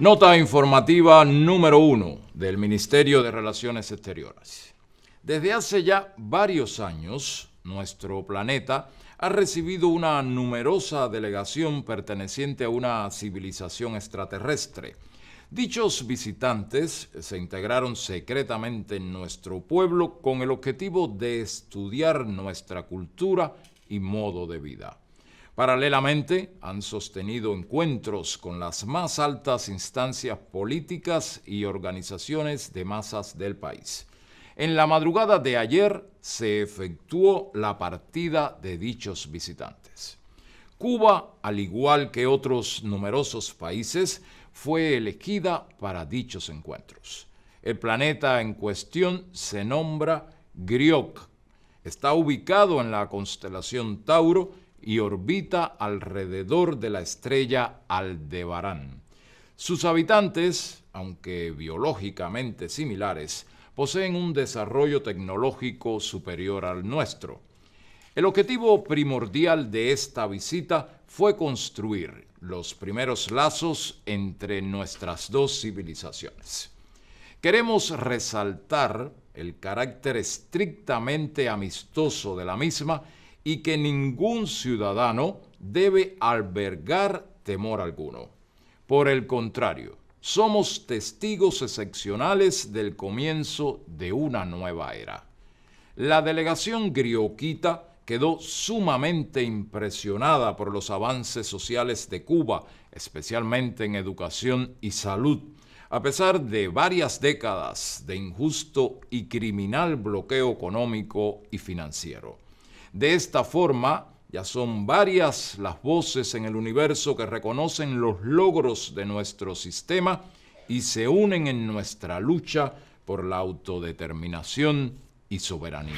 Nota informativa número uno del Ministerio de Relaciones Exteriores. Desde hace ya varios años, nuestro planeta ha recibido una numerosa delegación perteneciente a una civilización extraterrestre. Dichos visitantes se integraron secretamente en nuestro pueblo con el objetivo de estudiar nuestra cultura y modo de vida. Paralelamente, han sostenido encuentros con las más altas instancias políticas y organizaciones de masas del país. En la madrugada de ayer se efectuó la partida de dichos visitantes. Cuba, al igual que otros numerosos países, fue elegida para dichos encuentros. El planeta en cuestión se nombra Griok. Está ubicado en la constelación Tauro y orbita alrededor de la estrella Aldebarán. Sus habitantes, aunque biológicamente similares, poseen un desarrollo tecnológico superior al nuestro. El objetivo primordial de esta visita fue construir los primeros lazos entre nuestras dos civilizaciones. Queremos resaltar el carácter estrictamente amistoso de la misma y que ningún ciudadano debe albergar temor alguno. Por el contrario, somos testigos excepcionales del comienzo de una nueva era. La delegación grioquita quedó sumamente impresionada por los avances sociales de Cuba, especialmente en educación y salud, a pesar de varias décadas de injusto y criminal bloqueo económico y financiero. De esta forma, ya son varias las voces en el universo que reconocen los logros de nuestro sistema y se unen en nuestra lucha por la autodeterminación y soberanía.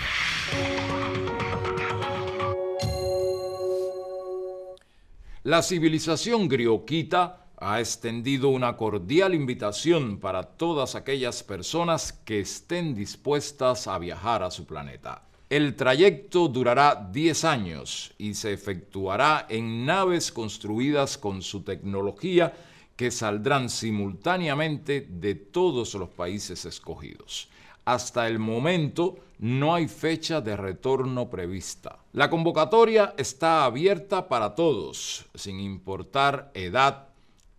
La civilización griokita ha extendido una cordial invitación para todas aquellas personas que estén dispuestas a viajar a su planeta. El trayecto durará 10 años y se efectuará en naves construidas con su tecnología que saldrán simultáneamente de todos los países escogidos. Hasta el momento no hay fecha de retorno prevista. La convocatoria está abierta para todos, sin importar edad,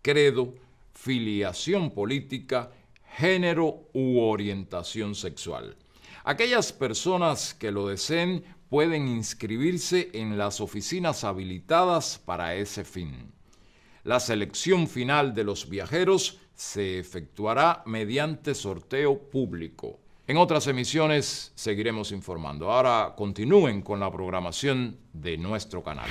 credo, filiación política, género u orientación sexual. Aquellas personas que lo deseen pueden inscribirse en las oficinas habilitadas para ese fin. La selección final de los viajeros se efectuará mediante sorteo público. En otras emisiones seguiremos informando. Ahora continúen con la programación de nuestro canal.